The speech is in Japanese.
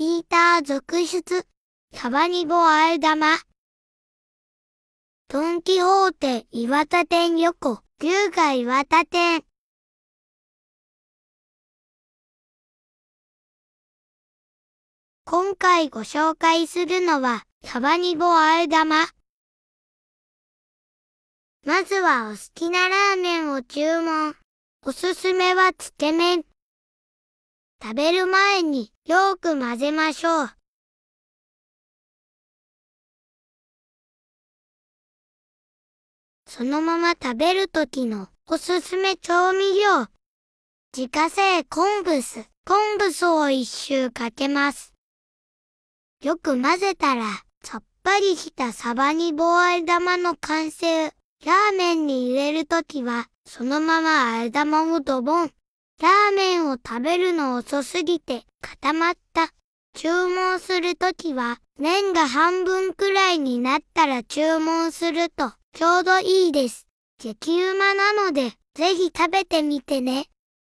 ピーター続出、サバニボアえ玉。ドンキホーテ岩田店横、牛が岩田店。今回ご紹介するのは、サバニボアえ玉。まずはお好きなラーメンを注文。おすすめはつけ麺。食べる前によく混ぜましょう。そのまま食べる時のおすすめ調味料。自家製昆布酢。昆布酢を一周かけます。よく混ぜたら、さっぱりしたサバに棒あえ玉の完成。ラーメンに入れるときは、そのままあえ玉をドボン。ラーメンを食べるの遅すぎて固まった。注文するときは、麺が半分くらいになったら注文するとちょうどいいです。激うまなので、ぜひ食べてみてね。